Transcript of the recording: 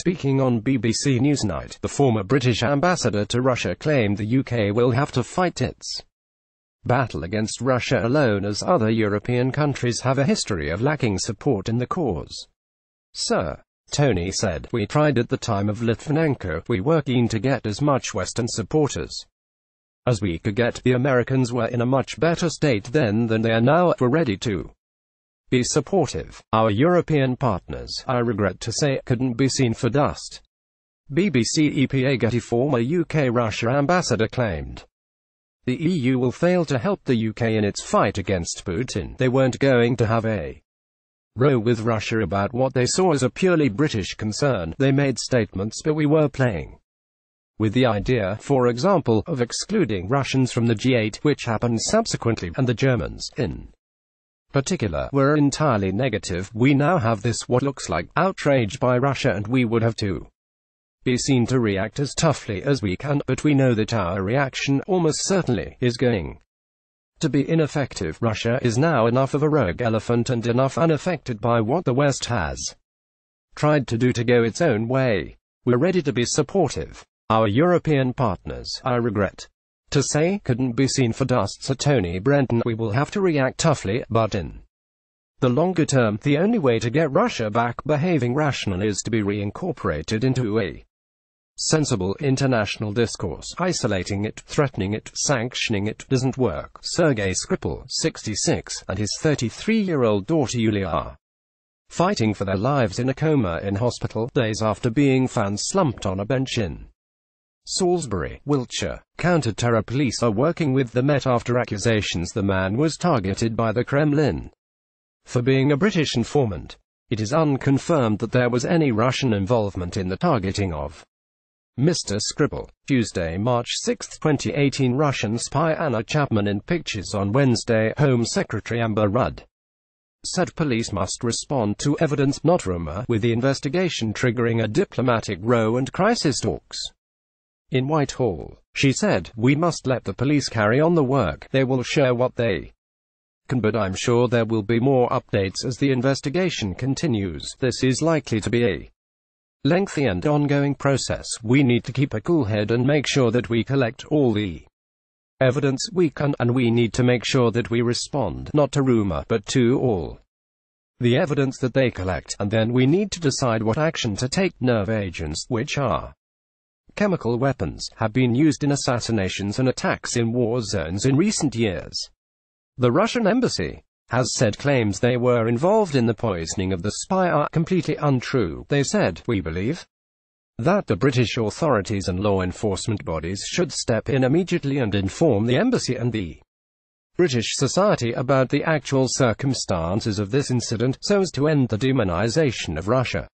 Speaking on BBC Newsnight, the former British ambassador to Russia claimed the UK will have to fight its battle against Russia alone as other European countries have a history of lacking support in the cause. Sir. Tony said, we tried at the time of Litvinenko, we were keen to get as much Western supporters as we could get. The Americans were in a much better state then than they are now, were ready to be supportive. Our European partners, I regret to say, couldn't be seen for dust. BBC EPA Getty former UK-Russia ambassador claimed. The EU will fail to help the UK in its fight against Putin. They weren't going to have a row with Russia about what they saw as a purely British concern. They made statements but we were playing with the idea, for example, of excluding Russians from the G8, which happened subsequently, and the Germans, in particular were entirely negative, we now have this what looks like outrage by Russia and we would have to be seen to react as toughly as we can, but we know that our reaction, almost certainly, is going to be ineffective. Russia is now enough of a rogue elephant and enough unaffected by what the West has tried to do to go its own way. We're ready to be supportive. Our European partners, I regret, to say couldn't be seen for dusts so Tony Brenton. We will have to react toughly, but in the longer term, the only way to get Russia back behaving rationally is to be reincorporated into a sensible international discourse. Isolating it, threatening it, sanctioning it doesn't work. Sergei Skripal, 66, and his 33-year-old daughter Yulia are fighting for their lives in a coma in hospital days after being found slumped on a bench in Salisbury, Wiltshire. Counter-terror police are working with the Met after accusations the man was targeted by the Kremlin for being a British informant. It is unconfirmed that there was any Russian involvement in the targeting of Mr. Scribble. Tuesday, March 6, 2018 Russian spy Anna Chapman in pictures on Wednesday Home Secretary Amber Rudd said police must respond to evidence, not rumor, with the investigation triggering a diplomatic row and crisis talks in Whitehall. She said, We must let the police carry on the work, they will share what they can, but I'm sure there will be more updates as the investigation continues. This is likely to be a lengthy and ongoing process. We need to keep a cool head and make sure that we collect all the evidence we can, and we need to make sure that we respond, not to rumor, but to all the evidence that they collect, and then we need to decide what action to take. Nerve agents, which are chemical weapons have been used in assassinations and attacks in war zones in recent years. The Russian embassy has said claims they were involved in the poisoning of the spy are completely untrue. They said, we believe that the British authorities and law enforcement bodies should step in immediately and inform the embassy and the British society about the actual circumstances of this incident so as to end the demonization of Russia.